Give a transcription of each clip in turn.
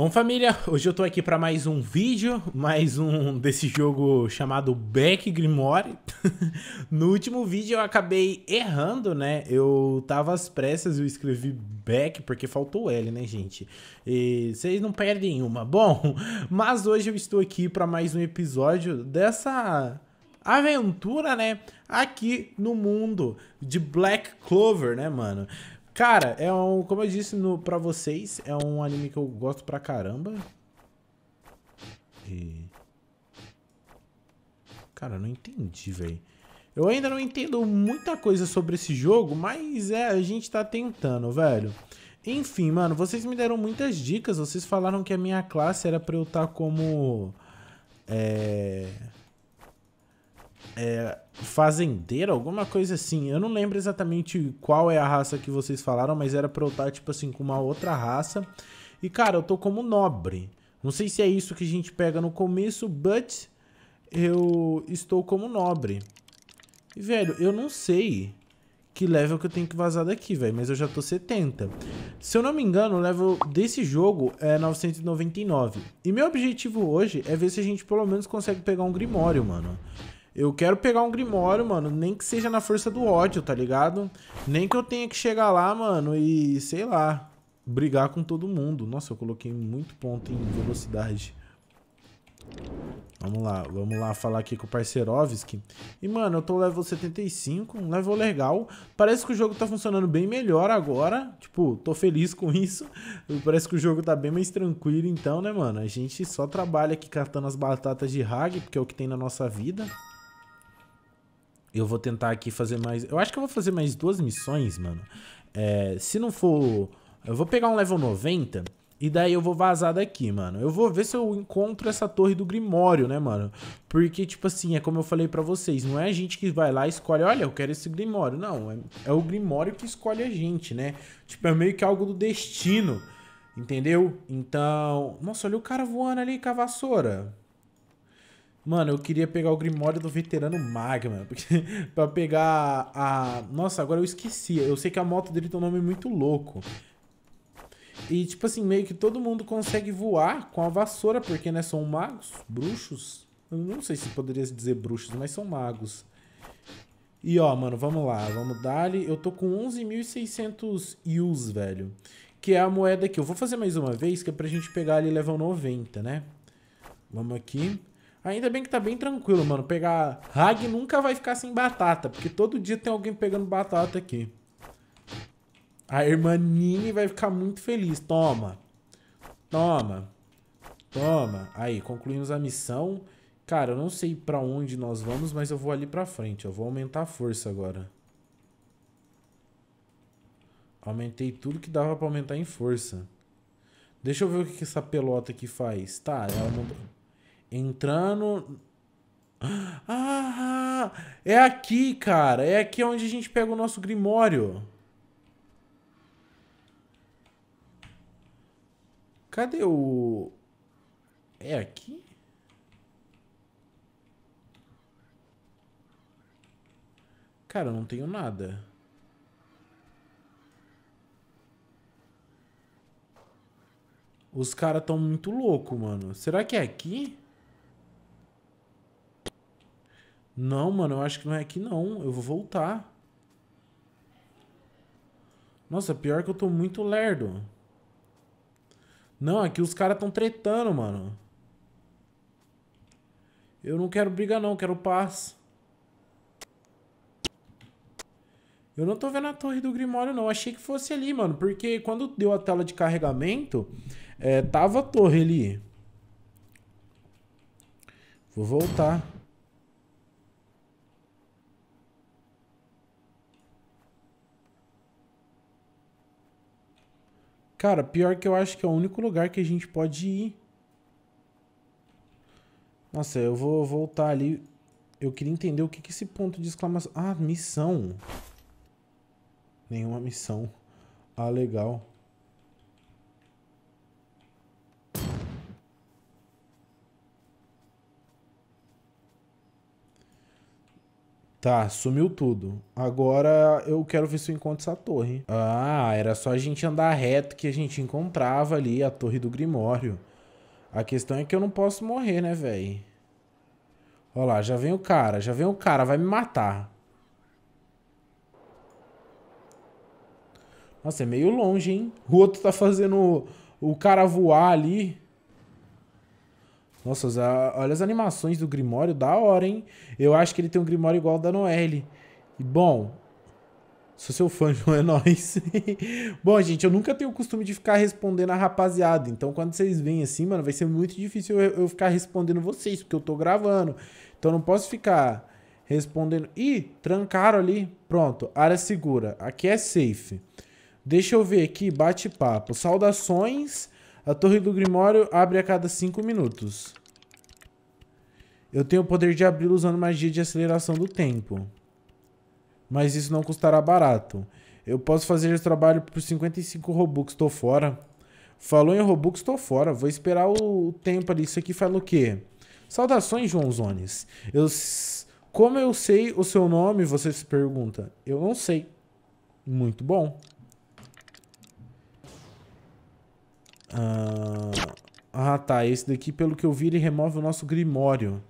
Bom, família, hoje eu tô aqui para mais um vídeo, mais um desse jogo chamado Back Grimoire. no último vídeo eu acabei errando, né? Eu tava às pressas e eu escrevi Back porque faltou L, né, gente? E vocês não perdem uma. Bom, mas hoje eu estou aqui para mais um episódio dessa aventura, né? Aqui no mundo de Black Clover, né, mano? Cara, é um, como eu disse no, pra vocês, é um anime que eu gosto pra caramba. E... Cara, eu não entendi, velho. Eu ainda não entendo muita coisa sobre esse jogo, mas é, a gente tá tentando, velho. Enfim, mano, vocês me deram muitas dicas. Vocês falaram que a minha classe era pra eu estar tá como... É é, fazendeiro, alguma coisa assim. Eu não lembro exatamente qual é a raça que vocês falaram, mas era pra eu estar, tipo assim, com uma outra raça. E, cara, eu tô como nobre. Não sei se é isso que a gente pega no começo, but eu estou como nobre. E, velho, eu não sei que level que eu tenho que vazar daqui, velho, mas eu já tô 70. Se eu não me engano, o level desse jogo é 999. E meu objetivo hoje é ver se a gente pelo menos consegue pegar um Grimório, mano. Eu quero pegar um Grimório, mano, nem que seja na força do ódio, tá ligado? Nem que eu tenha que chegar lá, mano, e sei lá, brigar com todo mundo. Nossa, eu coloquei muito ponto em velocidade. Vamos lá, vamos lá falar aqui com o Parcerovski. E, mano, eu tô level 75, um level legal. Parece que o jogo tá funcionando bem melhor agora. Tipo, tô feliz com isso. Parece que o jogo tá bem mais tranquilo, então, né, mano? A gente só trabalha aqui catando as batatas de hag, porque é o que tem na nossa vida. Eu vou tentar aqui fazer mais... Eu acho que eu vou fazer mais duas missões, mano. É, se não for... Eu vou pegar um level 90... E daí eu vou vazar daqui, mano. Eu vou ver se eu encontro essa torre do Grimório, né, mano? Porque, tipo assim, é como eu falei pra vocês. Não é a gente que vai lá e escolhe, olha, eu quero esse Grimório. Não, é, é o Grimório que escolhe a gente, né? Tipo, é meio que algo do destino, entendeu? Então... Nossa, olha o cara voando ali com a vassoura. Mano, eu queria pegar o Grimório do Veterano Magma. Porque, pra pegar a... Nossa, agora eu esqueci. Eu sei que a moto dele tem um nome muito louco. E, tipo assim, meio que todo mundo consegue voar com a vassoura, porque, né, são magos, bruxos. Eu não sei se poderia dizer bruxos, mas são magos. E, ó, mano, vamos lá, vamos dar-lhe... Eu tô com 11.600 IUs, velho. Que é a moeda aqui. Eu vou fazer mais uma vez, que é pra gente pegar ali level 90, né? Vamos aqui. Ainda bem que tá bem tranquilo, mano. Pegar Rag nunca vai ficar sem batata, porque todo dia tem alguém pegando batata aqui. A irmã Nini vai ficar muito feliz. Toma. Toma. Toma. Aí, concluímos a missão. Cara, eu não sei pra onde nós vamos, mas eu vou ali pra frente. Eu vou aumentar a força agora. Aumentei tudo que dava pra aumentar em força. Deixa eu ver o que, que essa pelota aqui faz. Tá, ela não... Entrando. Ah! É aqui, cara. É aqui onde a gente pega o nosso Grimório. Cadê o... É aqui? Cara, eu não tenho nada. Os caras estão muito loucos, mano. Será que é aqui? Não, mano, eu acho que não é aqui não. Eu vou voltar. Nossa, pior que eu tô muito lerdo. Não, aqui os caras tão tretando, mano. Eu não quero briga não, quero paz. Eu não tô vendo a torre do Grimório, não. Achei que fosse ali, mano. Porque quando deu a tela de carregamento, é, tava a torre ali. Vou voltar. Cara, pior que eu acho que é o único lugar que a gente pode ir. Nossa, eu vou voltar ali. Eu queria entender o que que esse ponto de exclamação... Ah, missão. Nenhuma missão. Ah, legal. Tá, sumiu tudo. Agora eu quero ver se eu encontro essa torre. Ah, era só a gente andar reto que a gente encontrava ali a torre do Grimório. A questão é que eu não posso morrer, né, velho? Olha lá, já vem o cara, já vem o cara, vai me matar. Nossa, é meio longe, hein? O outro tá fazendo o, o cara voar ali. Nossa, olha as animações do Grimório, da hora, hein? Eu acho que ele tem um Grimório igual ao da Noelle. E, bom, sou seu fã, João, é nóis. bom, gente, eu nunca tenho o costume de ficar respondendo a rapaziada. Então, quando vocês vêm assim, mano, vai ser muito difícil eu, eu ficar respondendo vocês, porque eu tô gravando. Então, não posso ficar respondendo. Ih, trancaram ali. Pronto, área segura. Aqui é safe. Deixa eu ver aqui, bate-papo. Saudações a Torre do Grimório abre a cada 5 minutos. Eu tenho o poder de abri-lo usando magia de aceleração do tempo. Mas isso não custará barato. Eu posso fazer esse trabalho por 55 Robux. Tô fora. Falou em Robux, tô fora. Vou esperar o tempo ali. Isso aqui fala o quê? Saudações, Joãozones. Eu... Como eu sei o seu nome, você se pergunta? Eu não sei. Muito bom. Ah, ah, tá. Esse daqui, pelo que eu vi, ele remove o nosso Grimório.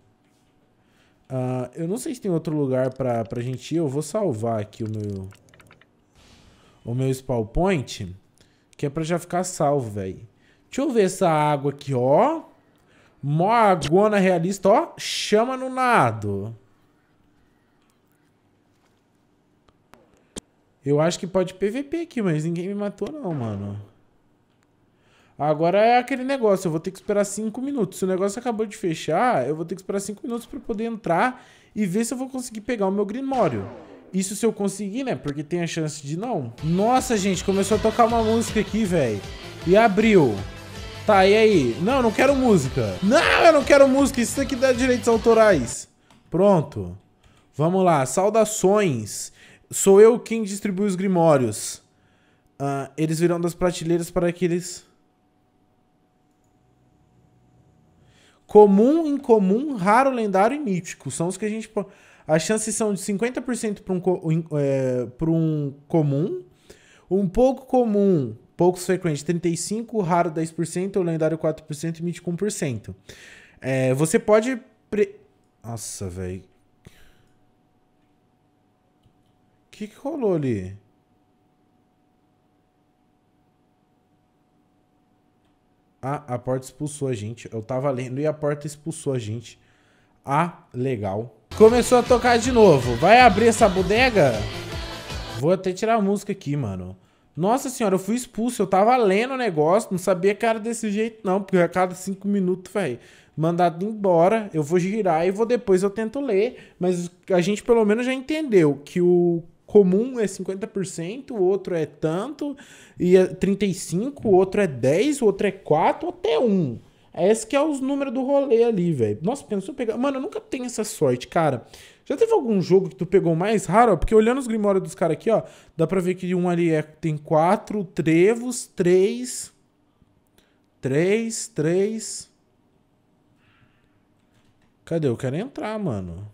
Ah, eu não sei se tem outro lugar pra, pra gente ir. Eu vou salvar aqui o meu... O meu spawn point. Que é pra já ficar salvo, velho. Deixa eu ver essa água aqui, ó. Mó aguona realista, ó. Chama no nado. Eu acho que pode PVP aqui, mas ninguém me matou não, mano. Agora é aquele negócio, eu vou ter que esperar cinco minutos. Se o negócio acabou de fechar, eu vou ter que esperar cinco minutos para poder entrar e ver se eu vou conseguir pegar o meu Grimório. Isso se eu conseguir, né? Porque tem a chance de não. Nossa, gente, começou a tocar uma música aqui, velho. E abriu. Tá, e aí? Não, eu não quero música. Não, eu não quero música. Isso aqui dá direitos autorais. Pronto. Vamos lá. Saudações. Sou eu quem distribui os grimórios. Ah, eles virão das prateleiras para aqueles... Comum, incomum, raro, lendário e mítico. São os que a gente. As chances são de 50% para um, é, um comum, um pouco comum, poucos frequentes, 35%, raro 10%, lendário 4% e mítico 1%. É, você pode. Pre... Nossa, velho. O que, que rolou ali? Ah, a porta expulsou a gente. Eu tava lendo e a porta expulsou a gente. Ah, legal. Começou a tocar de novo. Vai abrir essa bodega? Vou até tirar a música aqui, mano. Nossa senhora, eu fui expulso. Eu tava lendo o negócio. Não sabia que era desse jeito, não. Porque a cada cinco minutos, velho mandado embora, eu vou girar e vou depois eu tento ler, mas a gente pelo menos já entendeu que o comum é 50%, o outro é tanto, e é 35%, o outro é 10%, o outro é 4%, até 1%. Esse que é os números do rolê ali, velho. Nossa, pensou pegar. Mano, eu nunca tenho essa sorte, cara. Já teve algum jogo que tu pegou mais raro? porque olhando os grimórios dos caras aqui, ó, dá pra ver que um ali é, tem 4, trevos, 3. 3, 3. Cadê? Eu quero entrar, mano.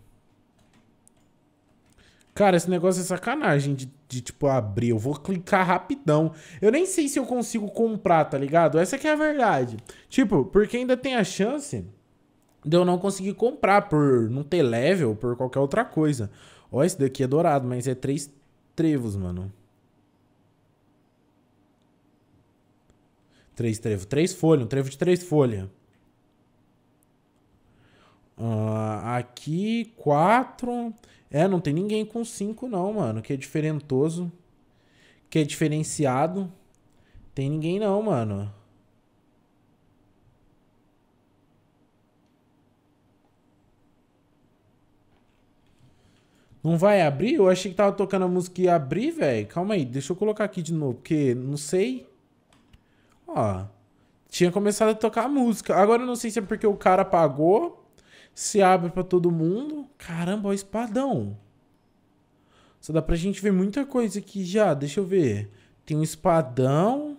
Cara, esse negócio é sacanagem de, de, tipo, abrir. Eu vou clicar rapidão. Eu nem sei se eu consigo comprar, tá ligado? Essa que é a verdade. Tipo, porque ainda tem a chance de eu não conseguir comprar por não ter level, por qualquer outra coisa. Ó, esse daqui é dourado, mas é três trevos, mano. Três trevos. Três folhas, um trevo de três folhas. Uh, aqui, 4. É, não tem ninguém com 5, não, mano. Que é diferentoso. Que é diferenciado. Tem ninguém, não, mano. Não vai abrir? Eu achei que tava tocando a música e ia abrir, velho. Calma aí, deixa eu colocar aqui de novo, porque não sei. Ó, tinha começado a tocar a música. Agora eu não sei se é porque o cara apagou se abre para todo mundo. Caramba, o espadão. Só dá pra gente ver muita coisa aqui já. Deixa eu ver. Tem um espadão.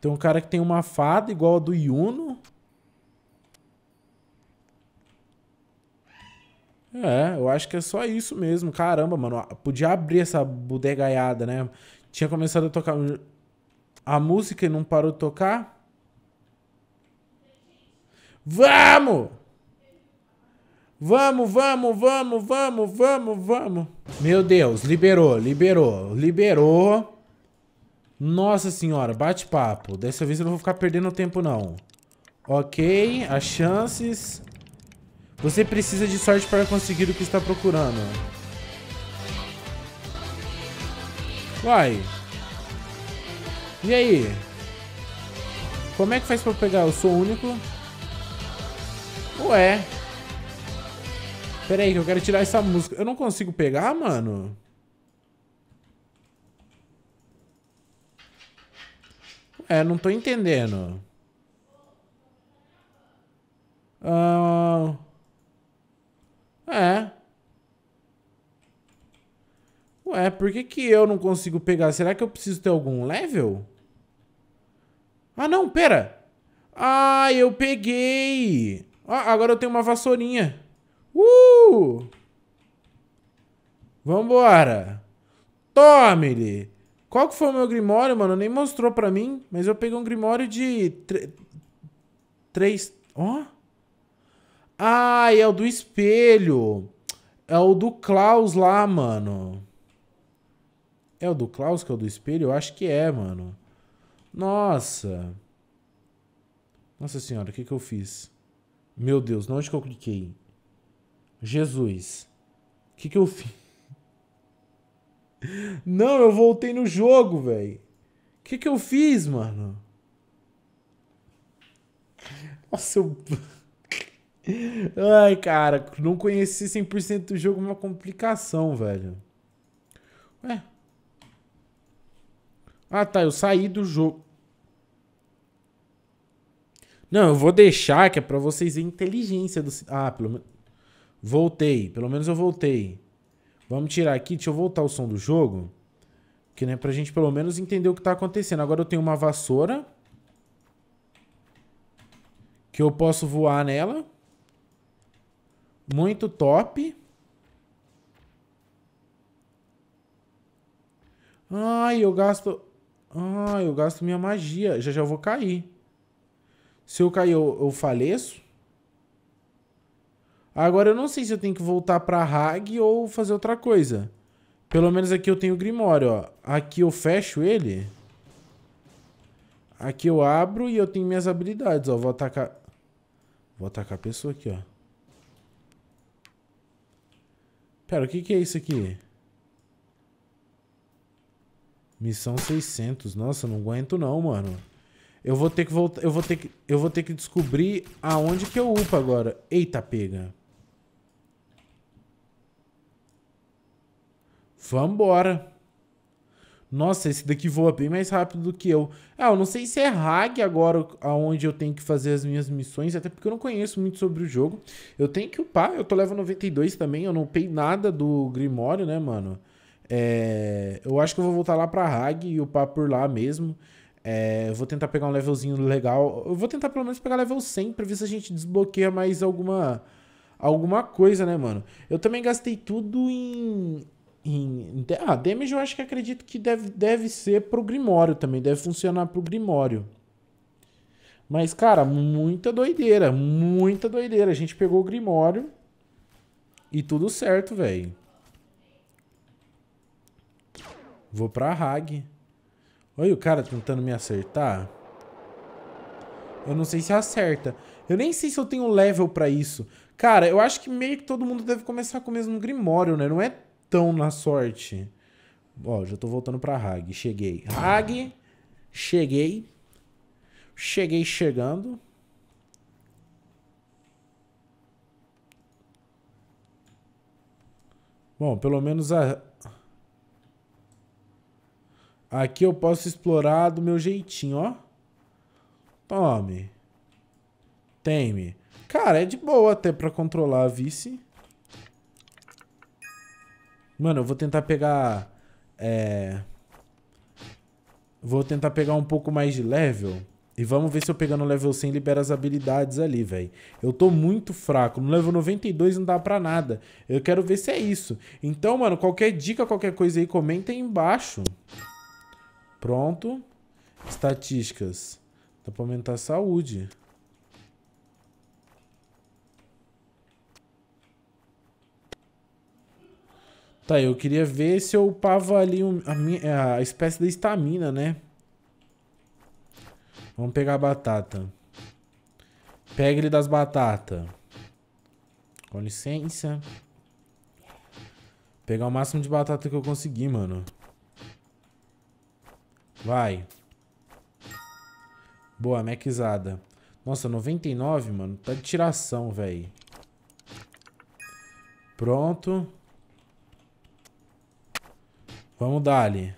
Tem um cara que tem uma fada igual a do Yuno. É, eu acho que é só isso mesmo. Caramba, mano. Podia abrir essa bodegaiada, né? Tinha começado a tocar a música e não parou de tocar. Vamos! Vamos, vamos, vamos, vamos, vamos, vamos. Meu Deus, liberou, liberou, liberou. Nossa senhora, bate-papo. Dessa vez eu não vou ficar perdendo tempo, não. Ok, as chances. Você precisa de sorte para conseguir o que está procurando. Vai. E aí? Como é que faz para pegar? Eu sou o único. Ué. Pera aí, que eu quero tirar essa música. Eu não consigo pegar, mano? É, não tô entendendo. Ah... É. Ué, por que que eu não consigo pegar? Será que eu preciso ter algum level? Ah, não, pera. Ah, eu peguei. Ah, agora eu tenho uma vassourinha. Uh! Vambora. tome ele Qual que foi o meu grimório, mano? Nem mostrou pra mim, mas eu peguei um grimório de... Três... Ó? Oh? Ah, é o do espelho. É o do Klaus lá, mano. É o do Klaus que é o do espelho? Eu acho que é, mano. Nossa. Nossa senhora, o que que eu fiz? Meu Deus, onde que eu cliquei? Jesus. O que, que eu fiz? Não, eu voltei no jogo, velho. O que, que eu fiz, mano? Nossa, eu. Ai, cara, não conheci 100% do jogo, é uma complicação, velho. Ué. Ah, tá, eu saí do jogo. Não, eu vou deixar que é para vocês verem a inteligência do. Ah, pelo menos. Voltei. Pelo menos eu voltei. Vamos tirar aqui. Deixa eu voltar o som do jogo. Que né, pra gente pelo menos entender o que tá acontecendo. Agora eu tenho uma vassoura. Que eu posso voar nela. Muito top. Ai, eu gasto... Ai, eu gasto minha magia. Já já eu vou cair. Se eu cair, eu, eu faleço? Agora eu não sei se eu tenho que voltar pra Hag ou fazer outra coisa. Pelo menos aqui eu tenho o Grimório, ó. Aqui eu fecho ele. Aqui eu abro e eu tenho minhas habilidades, ó. Vou atacar... Vou atacar a pessoa aqui, ó. Pera, o que que é isso aqui? Missão 600. Nossa, não aguento não, mano. Eu vou ter que voltar. Eu vou ter que, eu vou ter que descobrir aonde que eu upo agora. Eita, pega. Vambora. Nossa, esse daqui voa bem mais rápido do que eu. Ah, eu não sei se é hag agora aonde eu tenho que fazer as minhas missões, até porque eu não conheço muito sobre o jogo. Eu tenho que upar, eu tô level 92 também, eu não upei nada do Grimório, né, mano? É... Eu acho que eu vou voltar lá pra hag e upar por lá mesmo. É, vou tentar pegar um levelzinho legal. Eu vou tentar pelo menos pegar level 100 pra ver se a gente desbloqueia mais alguma, alguma coisa, né, mano? Eu também gastei tudo em... em ah, damage eu acho que acredito que deve, deve ser pro Grimório também. Deve funcionar pro Grimório. Mas, cara, muita doideira. Muita doideira. A gente pegou o Grimório e tudo certo, velho. Vou pra Hag. Olha o cara tentando me acertar. Eu não sei se acerta. Eu nem sei se eu tenho level pra isso. Cara, eu acho que meio que todo mundo deve começar com o mesmo Grimório, né? Não é tão na sorte. Ó, já tô voltando pra Hag. Cheguei. Hag, cheguei. Cheguei chegando. Bom, pelo menos a... Aqui eu posso explorar do meu jeitinho, ó. Tome. Teme. Cara, é de boa até pra controlar a vice. Mano, eu vou tentar pegar... É... Vou tentar pegar um pouco mais de level. E vamos ver se eu pegando level 100 libera as habilidades ali, velho. Eu tô muito fraco. No level 92 não dá pra nada. Eu quero ver se é isso. Então, mano, qualquer dica, qualquer coisa aí, comenta aí embaixo. Pronto. Estatísticas. Dá pra aumentar a saúde. Tá, eu queria ver se eu upava ali a, minha, a espécie da estamina, né? Vamos pegar a batata. Pega ele das batatas. Com licença. Pegar o máximo de batata que eu conseguir, mano. Vai. Boa, mechizada. Nossa, 99, mano. Tá de tiração, velho. Pronto. Vamos dar ali.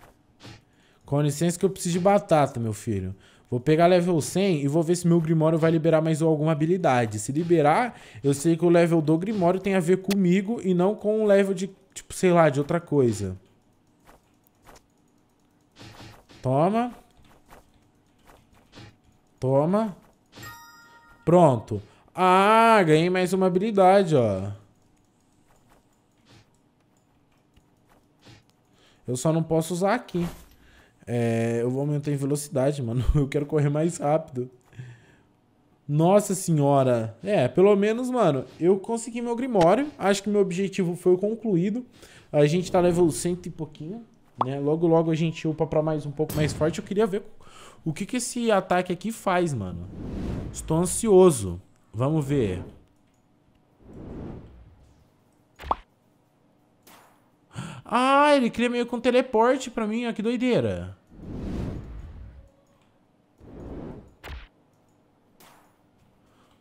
Com licença que eu preciso de batata, meu filho. Vou pegar level 100 e vou ver se meu Grimório vai liberar mais alguma habilidade. Se liberar, eu sei que o level do Grimório tem a ver comigo e não com o level de, tipo, sei lá, de outra coisa. Toma. Toma. Pronto. Ah, ganhei mais uma habilidade, ó. Eu só não posso usar aqui. É, eu vou aumentar em velocidade, mano. Eu quero correr mais rápido. Nossa senhora. É, pelo menos, mano, eu consegui meu Grimório. Acho que meu objetivo foi concluído. A gente tá level 100 e pouquinho. Né? Logo, logo a gente upa pra mais um pouco mais forte. Eu queria ver o que, que esse ataque aqui faz, mano. Estou ansioso. Vamos ver. Ah, ele cria meio com teleporte pra mim. Olha que doideira.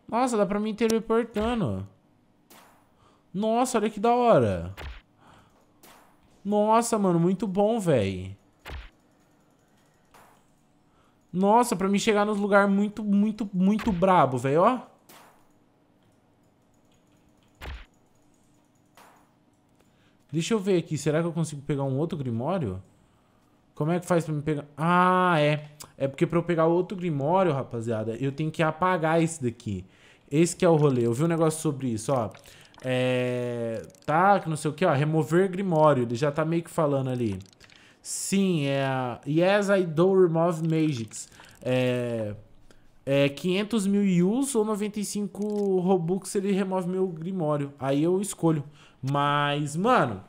Nossa, dá pra mim teleportando. Nossa, olha que da hora. Nossa, mano, muito bom, velho. Nossa, pra mim chegar nos lugares muito, muito, muito brabo, velho, ó. Deixa eu ver aqui, será que eu consigo pegar um outro Grimório? Como é que faz pra me pegar? Ah, é. É porque pra eu pegar outro Grimório, rapaziada, eu tenho que apagar esse daqui. Esse que é o rolê. Eu vi um negócio sobre isso, ó. É, tá, que não sei o que, ó. Remover Grimório. Ele já tá meio que falando ali. Sim, é. yes, I do remove magics. É. É 500 mil Yus ou 95 Robux ele remove meu Grimório. Aí eu escolho. Mas, mano,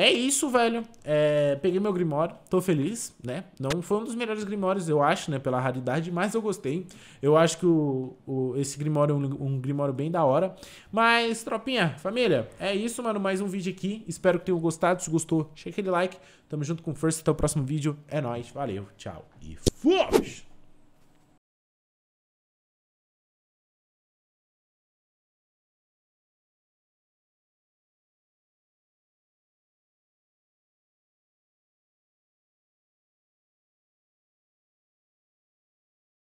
é isso, velho. É, peguei meu Grimório, tô feliz, né? Não foi um dos melhores Grimórios, eu acho, né? Pela raridade, mas eu gostei. Eu acho que o, o esse Grimório é um, um Grimório bem da hora. Mas, tropinha, família, é isso, mano. Mais um vídeo aqui. Espero que tenham gostado. Se gostou, deixa aquele like. Tamo junto com força. Até o próximo vídeo. É nóis. Valeu, tchau e fomos!